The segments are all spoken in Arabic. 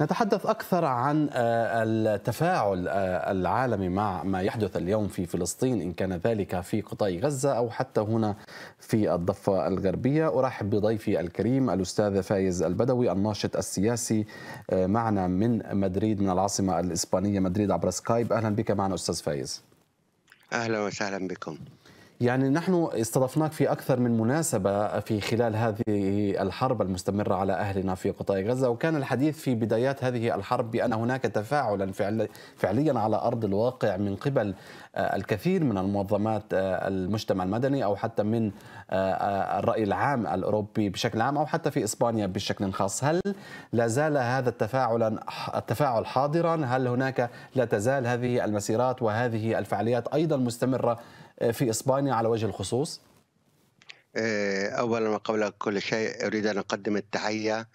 نتحدث أكثر عن آه، التفاعل آه، العالمي مع ما يحدث اليوم في فلسطين إن كان ذلك في قطاع غزة أو حتى هنا في الضفة الغربية أرحب بضيفي الكريم الأستاذ فايز البدوي الناشط السياسي آه، معنا من مدريد من العاصمة الإسبانية مدريد عبر سكايب أهلا بك معنا أستاذ فايز أهلا وسهلا بكم يعني نحن استضفناك في أكثر من مناسبة في خلال هذه الحرب المستمرة على أهلنا في قطاع غزة وكان الحديث في بدايات هذه الحرب بأن هناك تفاعلا فعليا على أرض الواقع من قبل آه، الكثير من المنظمات آه، المجتمع المدني أو حتى من آه، الرأي العام الأوروبي بشكل عام أو حتى في إسبانيا بشكل خاص هل لا زال هذا التفاعل التفاعل حاضرا هل هناك لا تزال هذه المسيرات وهذه الفعاليات أيضا مستمرة آه، في إسبانيا على وجه الخصوص؟ آه، أولا وقبل كل شيء أريد أن أقدم التحية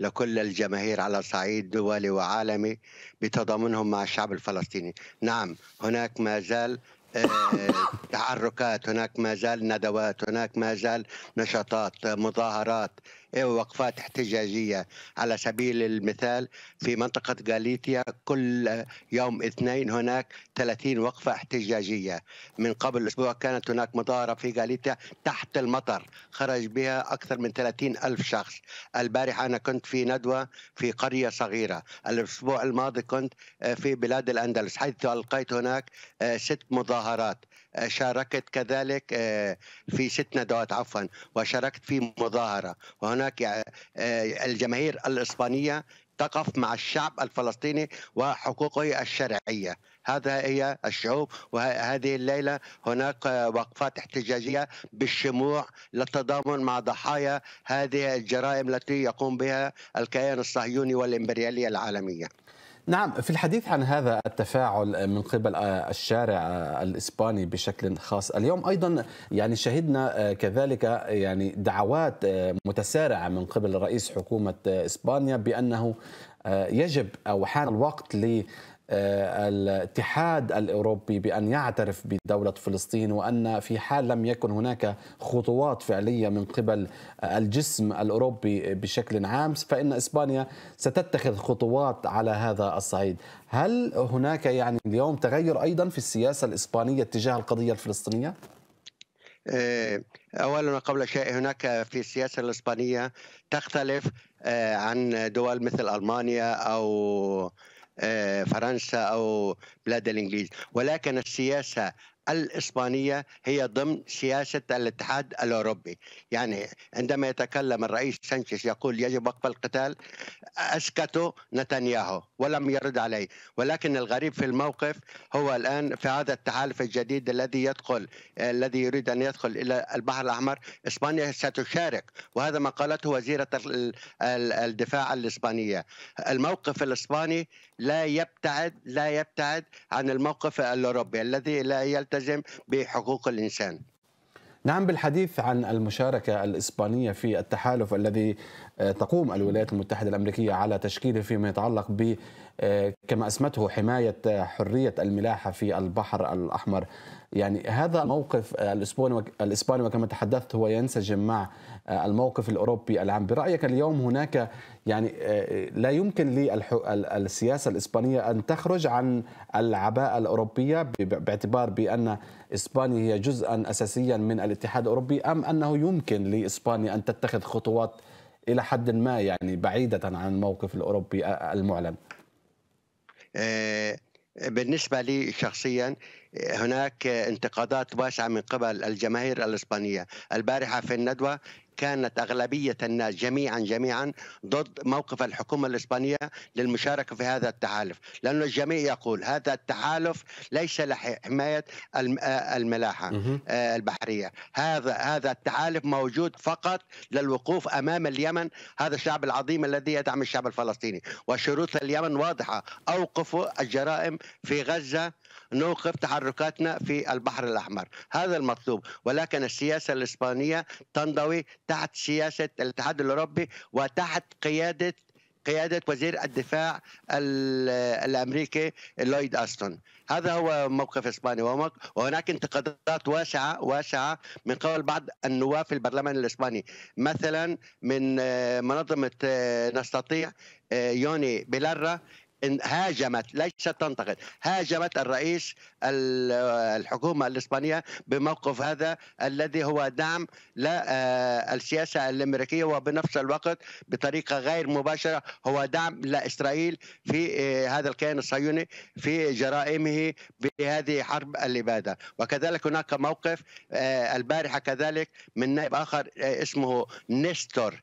لكل الجماهير على صعيد دولي وعالمي بتضامنهم مع الشعب الفلسطيني نعم هناك ما زال آه، تحركات هناك ما زال ندوات هناك ما زال نشاطات مظاهرات إيه، وقفات احتجاجية على سبيل المثال في منطقة غاليتيا كل يوم اثنين هناك 30 وقفة احتجاجية من قبل أسبوع كانت هناك مظاهرة في غاليتيا تحت المطر خرج بها أكثر من 30 ألف شخص البارحة أنا كنت في ندوة في قرية صغيرة الأسبوع الماضي كنت آه، في بلاد الأندلس حيث ألقيت هناك آه، ست مظاهرات شاركت كذلك آه، في ست ندوات عفوا وشاركت في مظاهرة وهناك آه، آه، الجماهير الإسبانية تقف مع الشعب الفلسطيني وحقوقه الشرعية هذا هي الشعوب وهذه الليلة هناك وقفات احتجاجية بالشموع للتضامن مع ضحايا هذه الجرائم التي يقوم بها الكيان الصهيوني والإمبريالية العالمية نعم في الحديث عن هذا التفاعل من قبل آه، الشارع آه، الاسباني بشكل خاص اليوم ايضا يعني شهدنا آه، كذلك يعني دعوات متسارعه من قبل رئيس حكومه اسبانيا بانه يجب او حان الوقت الاتحاد الاوروبي بان يعترف بدوله فلسطين وان في حال لم يكن هناك خطوات فعليه من قبل الجسم الاوروبي بشكل عام فان اسبانيا ستتخذ خطوات على هذا الصعيد، هل هناك يعني اليوم تغير ايضا في السياسه الاسبانيه تجاه القضيه الفلسطينيه؟ آه، اولا قبل شيء هناك في السياسه الاسبانيه تختلف آه، عن دول مثل المانيا او آه، فرنسا او بلاد الانجليز ولكن السياسه الإسبانية هي ضمن سياسة الاتحاد الأوروبي يعني عندما يتكلم الرئيس سانشيز يقول يجب وقف القتال أسكته نتنياهو ولم يرد عليه ولكن الغريب في الموقف هو الآن في هذا التحالف الجديد الذي يدخل الذي يريد أن يدخل إلى البحر الأحمر إسبانيا ستشارك وهذا ما قالته وزيرة الدفاع الإسبانية الموقف الإسباني لا يبتعد لا يبتعد عن الموقف الأوروبي الذي لا يلتزم تلتزم بحقوق الانسان نعم بالحديث عن المشاركة الإسبانية في التحالف الذي تقوم الولايات المتحدة الأمريكية على تشكيله فيما يتعلق ب آه، كما أسمته حماية آه، حرية الملاحة في البحر الأحمر يعني هذا الموقف آه، الإسباني وكما تحدثت هو ينسجم مع الموقف الأوروبي العام برأيك اليوم هناك يعني لا يمكن للسياسة الإسبانية أن تخرج عن العباءة الأوروبية باعتبار بأن إسبانيا هي جزءا أساسيا من الاتحاد الأوروبي أم أنه يمكن لإسبانيا أن تتخذ خطوات الى حد ما يعني بعيده عن الموقف الاوروبي المعلن آه، بالنسبة لي شخصيا هناك انتقادات واسعة من قبل الجماهير الإسبانية البارحة في الندوة كانت أغلبية الناس جميعا جميعا ضد موقف الحكومة الإسبانية للمشاركة في هذا التحالف لأن الجميع يقول هذا التحالف ليس لحماية الملاحة آه، البحرية هذا هذا التحالف موجود فقط للوقوف أمام اليمن هذا الشعب العظيم الذي يدعم الشعب الفلسطيني وشروط اليمن واضحة أوقفوا الجرائم في غزة نوقف تحركاتنا في البحر الأحمر هذا المطلوب ولكن السياسة الإسبانية تنضوي تحت سياسة الاتحاد الأوروبي وتحت قيادة قيادة وزير الدفاع الأمريكي لويد أستون هذا هو موقف اسباني وهناك انتقادات واسعة واسعة من قبل بعض النواب في البرلمان الإسباني مثلا من آه، منظمة آه، نستطيع آه، يوني بيلارا هاجمت ليست تنتقد هاجمت الرئيس الحكومة الإسبانية بموقف هذا الذي هو دعم للسياسة آه، الأمريكية وبنفس الوقت بطريقة غير مباشرة هو دعم لإسرائيل في آه، هذا الكيان الصهيوني في جرائمه بهذه حرب الإبادة وكذلك هناك موقف آه، البارحة كذلك من نائب آخر اسمه نستور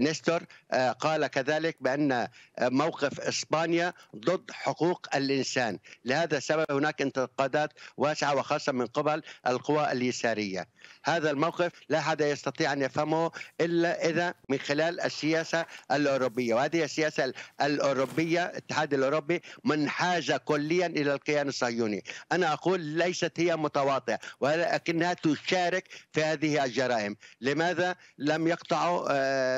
نستر آه، قال كذلك بأن آه، موقف إسبانيا ضد حقوق الإنسان لهذا السبب هناك انتقادات واسعة وخاصة من قبل القوى اليسارية هذا الموقف لا أحد يستطيع أن يفهمه إلا إذا من خلال السياسة الأوروبية وهذه السياسة الأوروبية الاتحاد الأوروبي منحازة كليا إلى الكيان الصهيوني أنا أقول ليست هي متواطئة ولكنها تشارك في هذه الجرائم لماذا لم يقطعوا آه،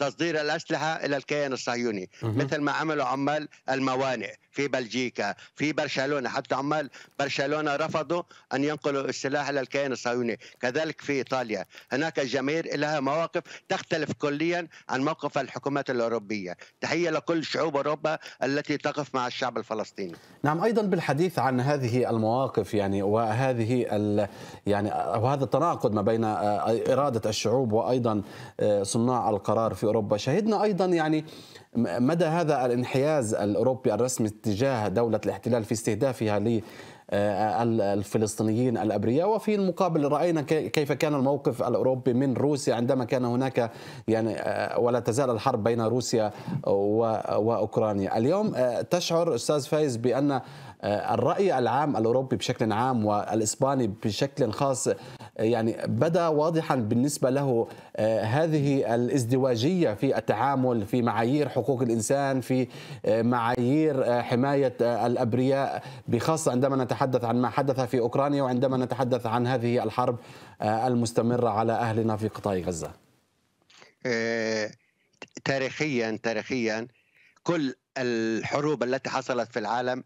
تصدير الأسلحة إلى الكيان الصهيوني مثل ما عملوا عمال الموانئ في بلجيكا في برشلونة حتى عمال برشلونة رفضوا أن ينقلوا السلاح إلى الكيان الصهيوني كذلك في إيطاليا هناك الجماهير لها مواقف تختلف كليا عن موقف الحكومات الأوروبية تحية لكل شعوب أوروبا التي تقف مع الشعب الفلسطيني نعم أيضا بالحديث عن هذه المواقف يعني وهذه يعني وهذا التناقض ما بين آه، إرادة الشعوب وأيضا آه، صناع القرار في اوروبا، شهدنا ايضا يعني مدى هذا الانحياز الاوروبي الرسمي تجاه دوله الاحتلال في استهدافها ل آه، الفلسطينيين الابرياء وفي المقابل راينا كيف كان الموقف الاوروبي من روسيا عندما كان هناك يعني آه، ولا تزال الحرب بين روسيا واوكرانيا اليوم آه، تشعر استاذ فايز بان الراي العام الاوروبي بشكل عام والاسباني بشكل خاص يعني بدا واضحا بالنسبه له آه، هذه الازدواجيه في التعامل في معايير حقوق الانسان في آه، معايير آه، حمايه الابرياء بخاصه عندما نتحدث عن ما حدث في اوكرانيا وعندما نتحدث عن هذه الحرب المستمره على اهلنا في قطاع غزه. تاريخيا تاريخيا كل الحروب التي حصلت في العالم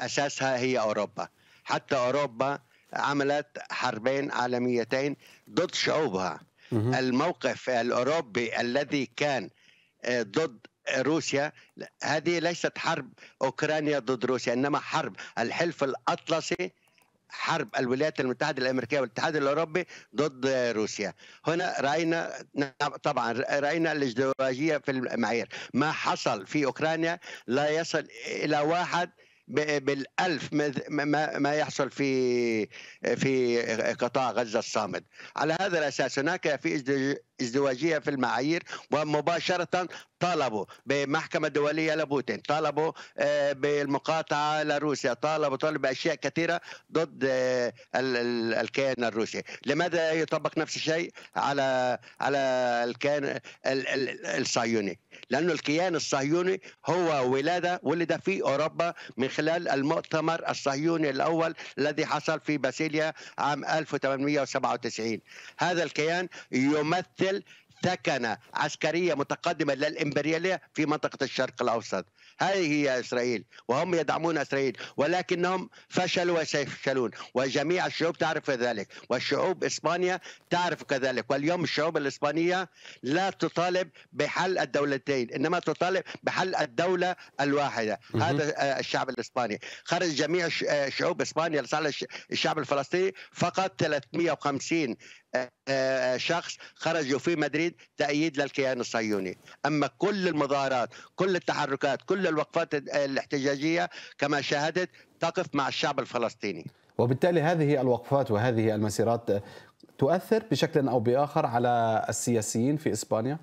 اساسها هي اوروبا، حتى اوروبا عملت حربين عالميتين ضد شعوبها الموقف الأوروبي الذي كان آه، ضد روسيا هذه ليست حرب أوكرانيا ضد روسيا إنما حرب الحلف الأطلسي حرب الولايات المتحدة الأمريكية والاتحاد الأوروبي ضد روسيا هنا رأينا نعم، طبعا رأينا الازدواجية في المعايير ما حصل في أوكرانيا لا يصل إلى واحد بالالف ما يحصل في في قطاع غزه الصامد على هذا الاساس هناك في ازدواجيه في المعايير ومباشره طالبوا بمحكمه دوليه لبوتين طالبوا آه، بالمقاطعه لروسيا طالبوا طالبوا باشياء كثيره ضد آه، الكيان الروسي لماذا يطبق نفس الشيء على على الكيان الصهيوني لانه الكيان الصهيوني هو ولاده ولد في اوروبا من خلال المؤتمر الصهيوني الأول الذي حصل في باسيليا عام 1897 هذا الكيان يمثل ثكنة عسكرية متقدمة للإمبريالية في منطقة الشرق الأوسط هذه هي اسرائيل وهم يدعمون اسرائيل ولكنهم فشلوا وسيفشلون وجميع الشعوب تعرف ذلك والشعوب اسبانيا تعرف كذلك واليوم الشعوب الاسبانيه لا تطالب بحل الدولتين انما تطالب بحل الدوله الواحده هذا آه، الشعب الاسباني خرج جميع آه، شعوب اسبانيا لصالح الشعب الفلسطيني فقط 350 شخص خرجوا في مدريد تأييد للكيان الصهيوني أما كل المظاهرات كل التحركات كل الوقفات الاحتجاجية كما شاهدت تقف مع الشعب الفلسطيني وبالتالي هذه الوقفات وهذه المسيرات تؤثر بشكل أو بآخر على السياسيين في إسبانيا؟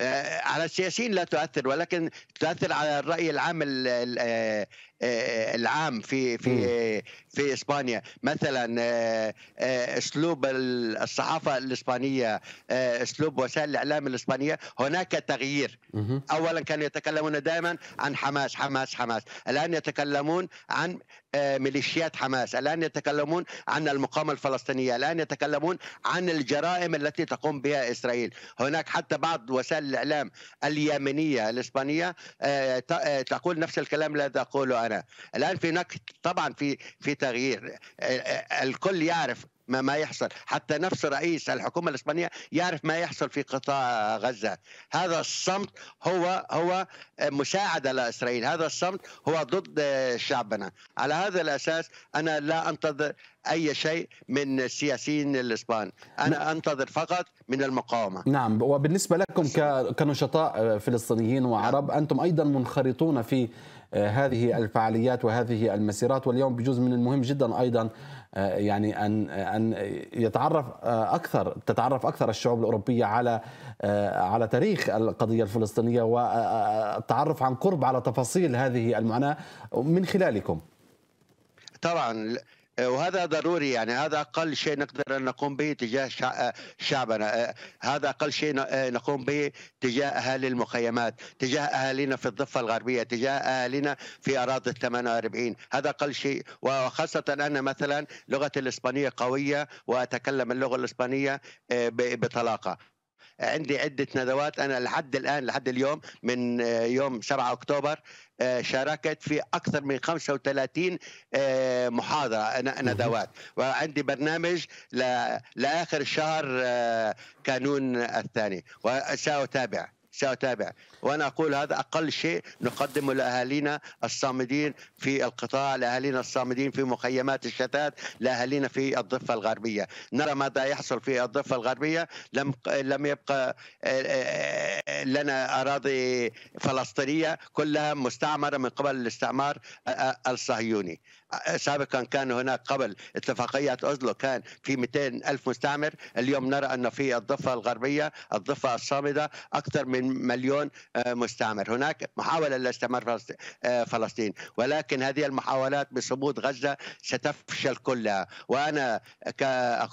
آه، على السياسيين لا تؤثر ولكن تؤثر على الرأي العام آه، آه، العام في في في اسبانيا مثلا آه، آه، اسلوب الصحافه الاسبانيه اسلوب وسائل الاعلام الاسبانيه هناك تغيير اولا كانوا يتكلمون دائما عن حماس حماس حماس الان يتكلمون عن ميليشيات حماس الآن يتكلمون عن المقاومة الفلسطينية الآن يتكلمون عن الجرائم التي تقوم بها إسرائيل هناك حتى بعض وسائل الإعلام اليمنية الإسبانية تقول نفس الكلام الذي أقوله القاهره الان في هناك طبعا في في تغيير الكل يعرف ما ما يحصل حتى نفس رئيس الحكومه الاسبانيه يعرف ما يحصل في قطاع غزه هذا الصمت هو هو مساعده لاسرائيل هذا الصمت هو ضد شعبنا على هذا الاساس انا لا انتظر اي شيء من السياسيين الاسبان انا نعم. انتظر فقط من المقاومه نعم وبالنسبه لكم كنشطاء آه، فلسطينيين وعرب انتم ايضا منخرطون في آه، هذه الفعاليات وهذه المسيرات واليوم بجزء من المهم جدا ايضا آه، يعني ان ان يتعرف اكثر تتعرف اكثر الشعوب الاوروبيه على على تاريخ القضيه الفلسطينيه والتعرف عن قرب على تفاصيل هذه المعاناه من خلالكم. طبعا آه، وهذا ضروري يعني هذا اقل شيء نقدر ان نقوم به تجاه آه، شعبنا آه، هذا اقل شيء نقوم به تجاه اهالي المخيمات تجاه اهالينا في الضفه الغربيه تجاه اهالينا في اراضي ال 48 هذا اقل شيء وخاصه انا مثلا لغتي الاسبانيه قويه واتكلم اللغه الاسبانيه بطلاقه عندي عدة ندوات أنا لحد الآن لحد اليوم من يوم 7 أكتوبر آه، شاركت في اكثر من 35 آه، محاضره ندوات وعندي برنامج لاخر شهر آه، كانون الثاني وساتابع سأتابع وأنا أقول هذا أقل شيء نقدمه لأهالينا الصامدين في القطاع لأهالينا الصامدين في مخيمات الشتات لأهالينا في الضفة الغربية نرى ماذا يحصل في الضفة الغربية لم لم يبقى آه، آه، لنا أراضي فلسطينية كلها مستعمرة من قبل الاستعمار آه، الصهيوني سابقا كان هناك قبل اتفاقيات أوزلو كان في 200 ألف مستعمر اليوم نرى أن في الضفة الغربية الضفة الصامدة أكثر من مليون آه، مستعمر هناك محاولة لاستعمار آه، فلسطين ولكن هذه المحاولات بصمود غزة ستفشل كلها وأنا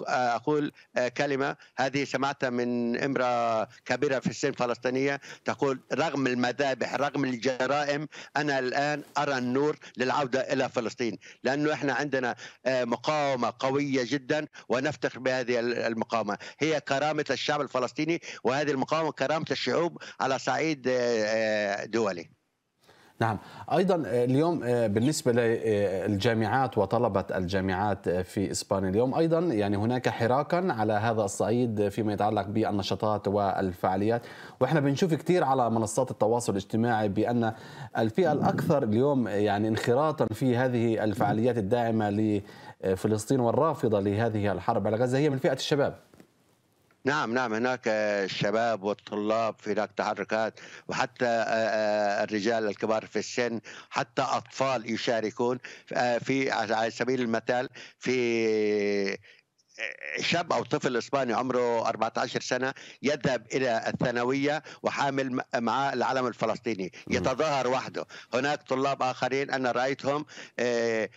أقول آه، كلمة هذه سمعتها من امرأة كبيرة في السن فلسطينية تقول رغم المذابح رغم الجرائم أنا الآن أرى النور للعودة إلى فلسطين لانه احنا عندنا آه، مقاومه قويه جدا ونفتخر بهذه المقاومه هي كرامه الشعب الفلسطيني وهذه المقاومه كرامه الشعوب على صعيد آه، آه، دولي نعم ايضا آه، اليوم آه، بالنسبه للجامعات وطلبه الجامعات آه، في اسبانيا اليوم ايضا يعني هناك حراكا على هذا الصعيد فيما يتعلق بالنشاطات والفعاليات واحنا بنشوف كثير على منصات التواصل الاجتماعي بان الفئه الاكثر اليوم يعني انخراطا في هذه الفعاليات الداعمه لفلسطين والرافضه لهذه الحرب على غزه هي من فئه الشباب نعم نعم هناك الشباب والطلاب في هناك تحركات وحتى آه، آه، الرجال الكبار في السن حتى أطفال يشاركون آه، في على سبيل المثال في شاب او طفل اسباني عمره 14 سنه يذهب الى الثانويه وحامل معاه العلم الفلسطيني يتظاهر وحده هناك طلاب اخرين انا رايتهم آه،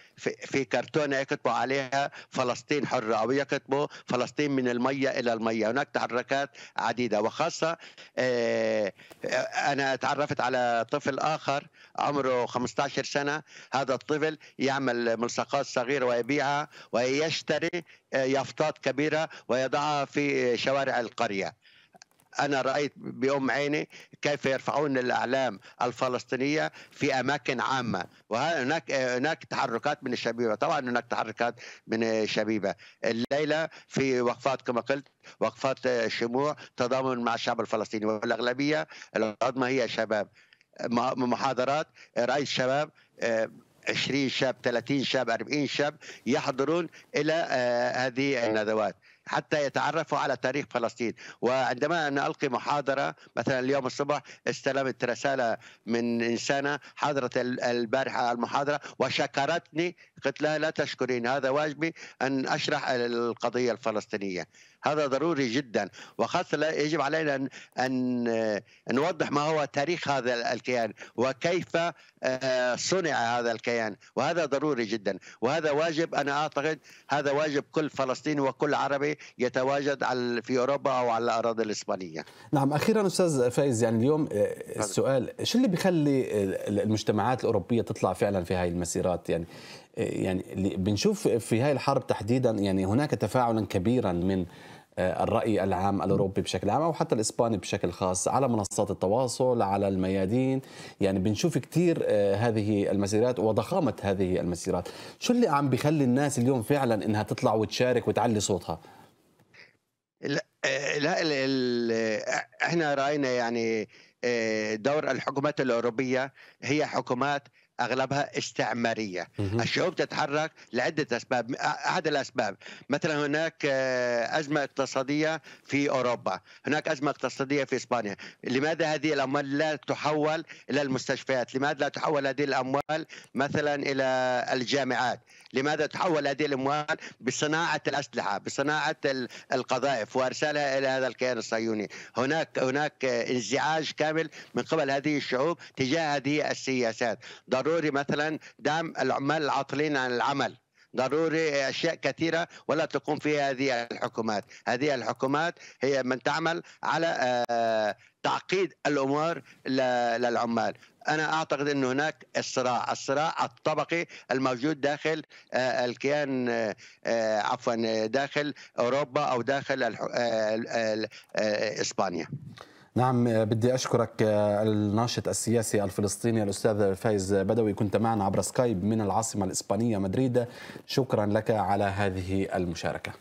في كرتونه يكتبوا عليها فلسطين حره او يكتبوا فلسطين من الميه الى الميه هناك تحركات عديده وخاصه آه، آه، انا تعرفت على طفل اخر عمره 15 سنه هذا الطفل يعمل ملصقات صغيره ويبيعها ويشتري يافطات كبيره ويضعها في شوارع القريه انا رايت بام عيني كيف يرفعون الاعلام الفلسطينيه في اماكن عامه وهناك هناك تحركات من الشبيبه طبعا هناك تحركات من الشبيبه الليله في وقفات كما قلت وقفات شموع تضامن مع الشعب الفلسطيني والاغلبيه العظمى هي شباب محاضرات رئيس شباب 20 شاب 30 شاب 40 شاب يحضرون الى آه، هذه الندوات حتى يتعرفوا على تاريخ فلسطين وعندما أنا ألقي محاضرة مثلا اليوم الصبح استلمت رسالة من إنسانة حضرت البارحة المحاضرة وشكرتني قلت لها لا تشكرين هذا واجبي أن أشرح القضية الفلسطينية هذا ضروري جدا وخاصة يجب علينا أن, أن نوضح ما هو تاريخ هذا الكيان وكيف آه، صنع هذا الكيان وهذا ضروري جدا وهذا واجب أنا أعتقد هذا واجب كل فلسطيني وكل عربي يتواجد على في اوروبا او على الاراضي الاسبانيه نعم اخيرا استاذ فايز يعني اليوم آه، السؤال شو اللي بيخلي المجتمعات الاوروبيه تطلع فعلا في هاي المسيرات يعني آه، يعني بنشوف في هاي الحرب تحديدا يعني هناك تفاعلا كبيرا من آه، الرأي العام الأوروبي بشكل عام أو حتى الإسباني بشكل خاص على منصات التواصل على الميادين يعني بنشوف كثير هذه المسيرات وضخامة هذه المسيرات شو اللي عم بخلي الناس اليوم فعلا إنها تطلع وتشارك وتعلي صوتها لا آه، لا آه، احنا راينا يعني آه، دور الحكومات الاوروبيه هي حكومات اغلبها استعماريه الشعوب تتحرك لعده اسباب احد الاسباب مثلا هناك ازمه اقتصاديه في اوروبا هناك ازمه اقتصاديه في اسبانيا لماذا هذه الاموال لا تحول الى المستشفيات لماذا لا تحول هذه الاموال مثلا الى الجامعات لماذا تحول هذه الأموال بصناعة الأسلحة بصناعة القذائف وأرسالها إلى هذا الكيان الصهيوني هناك هناك انزعاج كامل من قبل هذه الشعوب تجاه هذه السياسات ضروري مثلا دعم العمال العاطلين عن العمل ضروري اشياء كثيره ولا تقوم فيها هذه الحكومات، هذه الحكومات هي من تعمل على آه، تعقيد الامور للعمال، انا اعتقد ان هناك الصراع الصراع الطبقي الموجود داخل آه، الكيان آه، آه، عفوا داخل اوروبا او داخل اسبانيا نعم بدي اشكرك الناشط السياسي الفلسطيني الاستاذ فايز بدوي كنت معنا عبر سكايب من العاصمه الاسبانيه مدريد شكرا لك على هذه المشاركه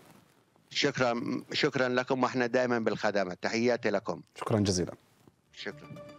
شكرا شكرا لكم واحنا دائما بالخدمه تحياتي لكم شكرا جزيلا شكرا